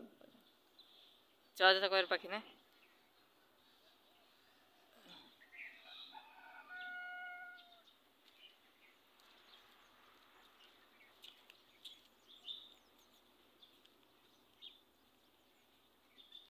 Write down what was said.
चौदह तक पाखी पखी ने